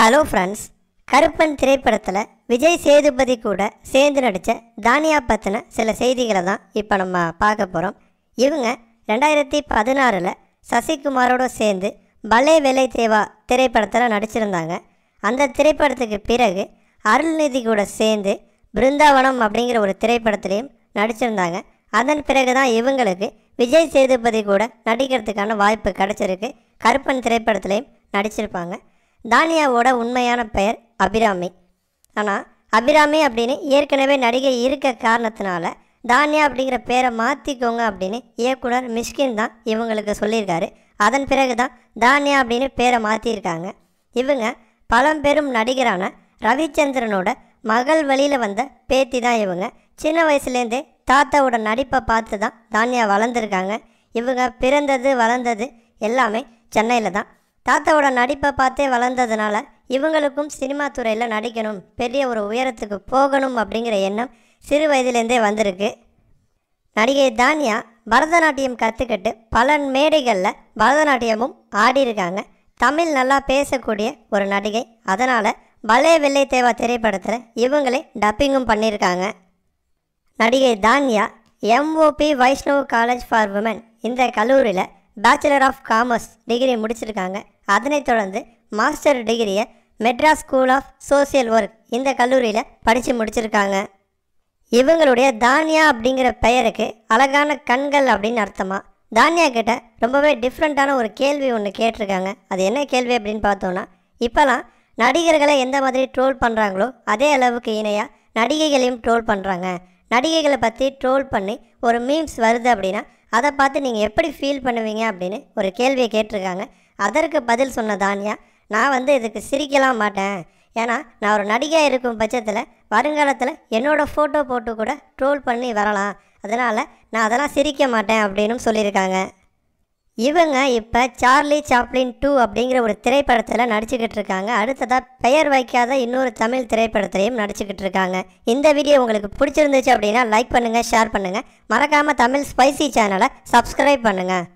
hello friends Karuppan திரைப்படத்தில் விஜய் சேதுபதி கூட சேர்ந்து நடித்த தானியா பற்றின சில செய்திகளை தான் இப்போ நம்ம பார்க்க போகிறோம் இவங்க ரெண்டாயிரத்தி பதினாறில் சசிகுமாரோட சேர்ந்து பலே வேலை தேவா திரைப்படத்தில் நடிச்சிருந்தாங்க அந்த திரைப்படத்துக்கு பிறகு அருள்நிதி கூட சேர்ந்து பிருந்தாவனம் அப்படிங்கிற ஒரு திரைப்படத்திலையும் நடிச்சிருந்தாங்க அதன் பிறகு தான் இவங்களுக்கு விஜய் சேதுபதி கூட நடிக்கிறதுக்கான வாய்ப்பு கிடச்சிருக்கு கருப்பன் திரைப்படத்துலேயும் நடிச்சிருப்பாங்க தானியாவோட உண்மையான பெயர் அபிராமி ஆனால் அபிராமி அப்படின்னு ஏற்கனவே நடிகை இருக்க காரணத்தினால தானியா அப்படிங்கிற பேரை மாற்றிக்கோங்க அப்படின்னு இயக்குனர் மிஷ்கின் தான் இவங்களுக்கு சொல்லியிருக்காரு அதன் பிறகு தான் தானியா அப்படின்னு பேரை மாற்றியிருக்காங்க இவங்க பழம்பெரும் நடிகரான ரவிச்சந்திரனோட மகள் வழியில் வந்த பேத்தி தான் இவங்க சின்ன வயசுலேருந்தே தாத்தாவோட நடிப்பை பார்த்து தான் தானியா வளர்ந்துருக்காங்க இவங்க பிறந்தது வளர்ந்தது எல்லாமே சென்னையில் தான் தாத்தாவோட நடிப்பை பார்த்தே வளர்ந்ததுனால இவங்களுக்கும் சினிமா துறையில் நடிக்கணும் பெரிய ஒரு உயரத்துக்கு போகணும் அப்படிங்கிற எண்ணம் சிறு வயதிலேருந்தே வந்திருக்கு நடிகை தானியா பரதநாட்டியம் கற்றுக்கிட்டு பல மேடைகளில் பரதநாட்டியமும் ஆடியிருக்காங்க தமிழ் நல்லா பேசக்கூடிய ஒரு நடிகை அதனால் பலே வெள்ளை தேவா திரைப்படத்தில் இவங்களே டப்பிங்கும் பண்ணியிருக்காங்க நடிகை Tanya MOP Vaishnav college for women இந்த கல்லூரியில் பேச்சுலர் ஆஃப் காமர்ஸ் டிகிரி முடிச்சிருக்காங்க அதனைத் தொடர்ந்து மாஸ்டர் டிகிரியை Madras school of social work இந்த கல்லூரியில் படித்து முடிச்சிருக்காங்க இவங்களுடைய தானியா அப்படிங்கிற பெயருக்கு அழகான கண்கள் அப்படின்னு அர்த்தமாக தானியா கிட்ட ரொம்பவே டிஃப்ரெண்ட்டான ஒரு கேள்வி ஒன்று கேட்டிருக்காங்க அது என்ன கேள்வி அப்படின்னு பார்த்தோன்னா இப்போலாம் நடிகர்களை எந்த மாதிரி ட்ரோல் பண்ணுறாங்களோ அதே அளவுக்கு இணையாக நடிகைகளையும் ட்ரோல் பண்ணுறாங்க நடிகைகளை பற்றி ட்ரோல் பண்ணி ஒரு மீம்ஸ் வருது அப்படின்னா அதை பார்த்து நீங்கள் எப்படி ஃபீல் பண்ணுவீங்க அப்படின்னு ஒரு கேள்வியை கேட்டிருக்காங்க அதற்கு பதில் சொன்ன தானியா நான் வந்து இதுக்கு சிரிக்கலாம் மாட்டேன் ஏன்னா நான் ஒரு நடிகையாக இருக்கும் பட்சத்தில் வருங்காலத்தில் என்னோடய ஃபோட்டோ போட்டு கூட ட்ரோல் பண்ணி வரலாம் அதனால் நான் அதெல்லாம் சிரிக்க மாட்டேன் அப்படின்னும் சொல்லியிருக்காங்க இவங்க இப்போ சார்லி சாப்ளின் டூ அப்படிங்கிற ஒரு திரைப்படத்தில் நடிச்சுக்கிட்டு இருக்காங்க அடுத்ததாக பெயர் வைக்காத இன்னொரு தமிழ் திரைப்படத்திலையும் நடிச்சுக்கிட்டு இருக்காங்க இந்த வீடியோ உங்களுக்கு பிடிச்சிருந்துச்சு அப்படின்னா லைக் பண்ணுங்கள் ஷேர் பண்ணுங்கள் மறக்காமல் தமிழ் ஸ்பைசி சேனலை சப்ஸ்கிரைப் பண்ணுங்கள்